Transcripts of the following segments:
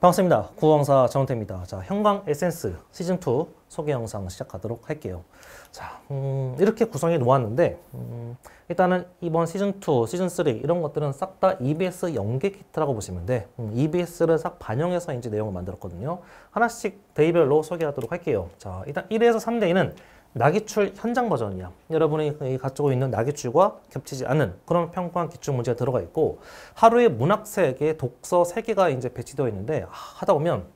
반갑습니다. 구황사 정태입니다. 자, 형광 에센스 시즌2 소개 영상 시작하도록 할게요. 자, 음, 이렇게 구성해 놓았는데 음, 일단은 이번 시즌2, 시즌3 이런 것들은 싹 다 EBS 연계 키트라고 보시면 돼. 음, EBS를 싹 반영해서 이제 내용을 만들었거든요. 하나씩 데이별로 소개하도록 할게요. 자, 일단 1에서 3대이는 낙이출 현장 버전이야. 여러분이 가지고 있는 낙이출과 겹치지 않은 그런 평가한 기출 문제가 들어가 있고 하루에 문학 세개 독서 세개가 이제 배치되어 있는데 아, 하다 보면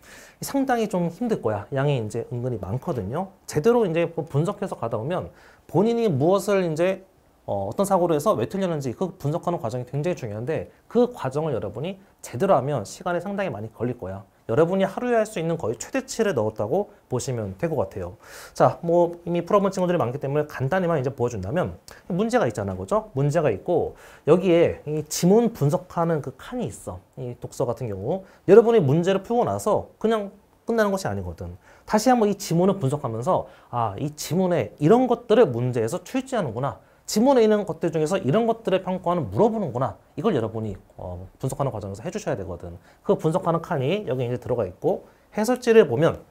상당히 좀 힘들 거야. 양이 이제 은근히 많거든요. 제대로 이제 분석해서 가다 보면 본인이 무엇을 이제 어, 떤 사고로 해서 왜 틀렸는지 그 분석하는 과정이 굉장히 중요한데 그 과정을 여러분이 제대로 하면 시간이 상당히 많이 걸릴 거야. 여러분이 하루에 할 수 있는 거의 최대치를 넣었다고 보시면 될 것 같아요. 자, 뭐 이미 풀어본 친구들이 많기 때문에 간단히만 이제 보여준다면 문제가 있잖아, 그죠? 문제가 있고 여기에 이 지문 분석하는 그 칸이 있어. 이 독서 같은 경우 여러분이 문제를 풀고 나서 그냥 끝나는 것이 아니거든. 다시 한번 이 지문을 분석하면서 아, 이 지문에 이런 것들을 문제에서 출제하는구나. 지문에 있는 것들 중에서 이런 것들의 평가는 물어보는구나. 이걸 여러분이 어, 분석하는 과정에서 해주셔야 되거든. 그 분석하는 칸이 여기 이제 들어가 있고 해설지를 보면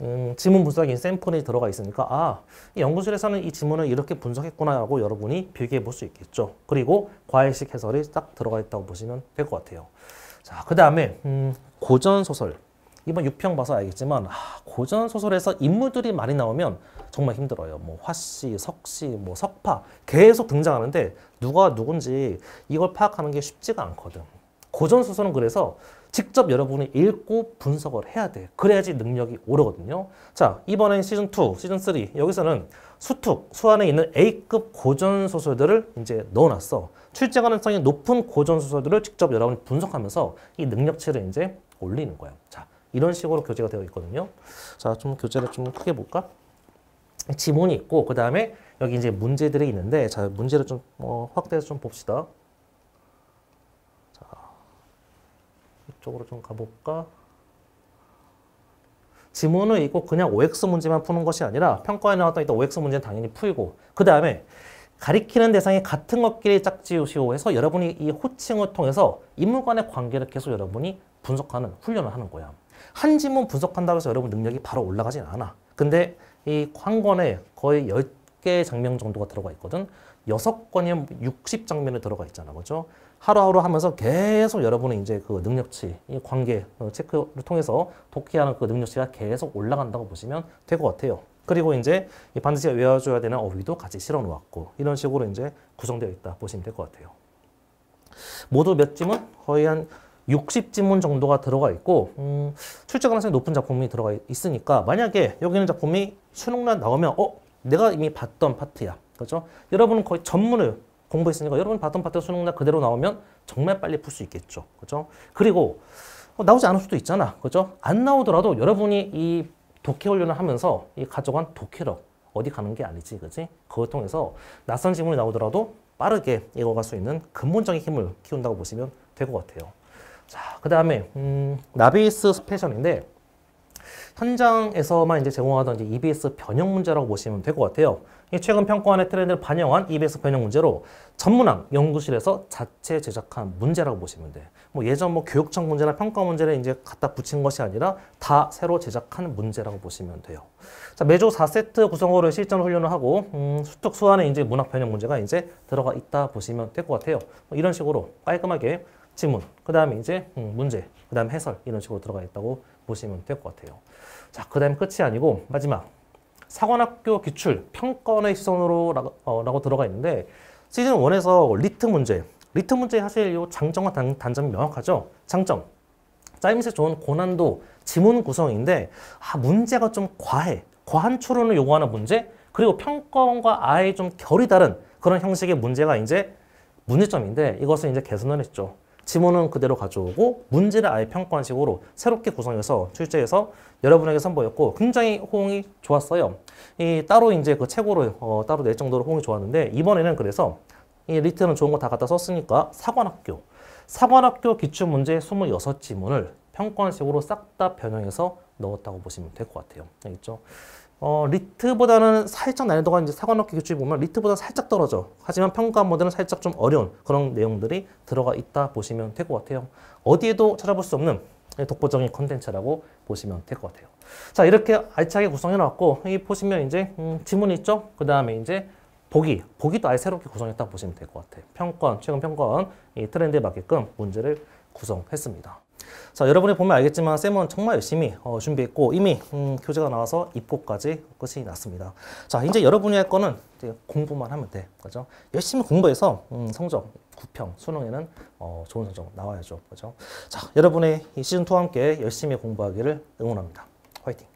음, 지문 분석인 샘플이 들어가 있으니까 아, 이 연구실에서는 이 지문을 이렇게 분석했구나 라고 여러분이 비교해 볼 수 있겠죠. 그리고 과외식 해설이 딱 들어가 있다고 보시면 될 것 같아요. 자, 그 다음에 음, 고전소설. 이번 유평 봐서 알겠지만 아, 고전 소설에서 인물들이 많이 나오면 정말 힘들어요. 뭐 화씨, 석씨, 뭐 석파 계속 등장하는데 누가 누군지 이걸 파악하는 게 쉽지가 않거든. 고전 소설은 그래서 직접 여러분이 읽고 분석을 해야 돼. 그래야지 능력이 오르거든요. 자, 이번엔 시즌 2, 시즌 3. 여기서는 수특, 수안에 있는 A급 고전 소설들을 이제 넣어놨어. 출제 가능성이 높은 고전 소설들을 직접 여러분이 분석하면서 이 능력치를 이제 올리는 거예요. 자, 이런 식으로 교재가 되어 있거든요. 자, 좀 교재를 좀 크게 볼까? 지문이 있고 그 다음에 여기 이제 문제들이 있는데 자, 문제를 좀 어, 확대해서 좀 봅시다. 자, 이쪽으로 좀 가볼까? 지문은 있고 그냥 OX 문제만 푸는 것이 아니라 평가에 나왔던 OX 문제는 당연히 풀고 그 다음에 가리키는 대상이 같은 것끼리 짝지우시오 해서 여러분이 이 호칭을 통해서 인물 간의 관계를 계속 여러분이 분석하는 훈련을 하는 거야. 한 지문 분석한다고 해서 여러분 능력이 바로 올라가진 않아. 근데 이한건에 거의 10개 장면 정도가 들어가 있거든. 6권이면 60장면에 들어가 있잖아. 그죠? 하루하루 하면서 계속 여러분의 이제 그 능력치, 이 관계 어, 체크를 통해서 독해하는 그 능력치가 계속 올라간다고 보시면 될 것 같아요. 그리고 이제 반드시 외워줘야 되는 어휘도 같이 실어 놓았고 이런 식으로 이제 구성되어 있다 보시면 될 것 같아요. 모두 몇 짐은 거의 한60 지문 정도가 들어가 있고 음, 출제 가능성이 높은 작품이 들어가 있으니까 만약에 여기 있는 작품이 수능란 나오면 어? 내가 이미 봤던 파트야. 그렇죠? 여러분은 거의 전문을 공부했으니까 여러분 봤던 파트 가 수능란 그대로 나오면 정말 빨리 풀 수 있겠죠. 그렇죠? 그리고 어, 나오지 않을 수도 있잖아. 그렇죠? 안 나오더라도 여러분이 이 독해 훈련을 하면서 이 가져간 독해력 어디 가는 게 아니지. 그렇지? 그걸 통해서 낯선 지문이 나오더라도 빠르게 읽어갈 수 있는 근본적인 힘을 키운다고 보시면 될 것 같아요. 자, 그 다음에 음, 나비스 스페셜인데 현장에서만 이제 제공하던 이제 EBS 변형 문제라고 보시면 될 것 같아요. 최근 평가원의 트렌드를 반영한 EBS 변형 문제로 전문학 연구실에서 자체 제작한 문제라고 보시면 돼. 뭐 예전 뭐 교육청 문제나 평가 문제를 이제 갖다 붙인 것이 아니라 다 새로 제작한 문제라고 보시면 돼요. 자, 매주 4세트 구성으로 실전 훈련을 하고 음, 수특 수안에 이제 문학 변형 문제가 이제 들어가 있다 보시면 될 것 같아요. 뭐 이런 식으로 깔끔하게 지문, 그 다음에 이제 음, 문제, 그 다음에 해설 이런 식으로 들어가 있다고 보시면 될 것 같아요. 자, 그 다음에 끝이 아니고 마지막 사관학교 기출 평건의 시선으로 라고, 어, 라고 들어가 있는데 시즌 1에서 리트 문제, 리트 문제 사실 이 장점과 단, 단점이 명확하죠. 장점, 짜임새 좋은 고난도 지문 구성인데 아, 문제가 좀 과해, 과한 추론을 요구하는 문제 그리고 평건과 아예 좀 결이 다른 그런 형식의 문제가 이제 문제점인데 이것을 이제 개선을 했죠. 지문은 그대로 가져오고 문제를 아예 평가식으로 새롭게 구성해서 출제해서 여러분에게 선보였고 굉장히 호응이 좋았어요. 이 따로 이제 그 책으로 어, 따로 낼 정도로 호응이 좋았는데 이번에는 그래서 이 리트는 좋은 거 다 갖다 썼으니까 사관학교 사관학교 기출문제 26지문을 평가식으로 싹 다 변형해서 넣었다고 보시면 될 것 같아요. 알겠죠? 어, 리트보다는 살짝 난이도가 이제 사관학교 교칙 보면 리트보다 살짝 떨어져. 하지만 평가 모델은 살짝 좀 어려운 그런 내용들이 들어가 있다 보시면 될 것 같아요. 어디에도 찾아볼 수 없는 독보적인 컨텐츠라고 보시면 될 것 같아요. 자, 이렇게 알차게 구성해 놨고, 이 보시면 이제, 음, 지문이 있죠? 그 다음에 이제 보기. 보기도 아예 새롭게 구성했다고 보시면 될 것 같아요. 평권, 최근 평권, 이 트렌드에 맞게끔 문제를 구성했습니다. 자 여러분이 보면 알겠지만 쌤은 정말 열심히 어, 준비했고 이미 음, 교재가 나와서 입고까지 끝이 났습니다. 자 이제 여러분이 할 거는 이제 공부만 하면 돼. 그죠? 열심히 공부해서 음, 성적 구평 수능에는 어, 좋은 성적 나와야죠. 그죠? 자 여러분의 이 시즌 2와 함께 열심히 공부하기를 응원합니다. 화이팅.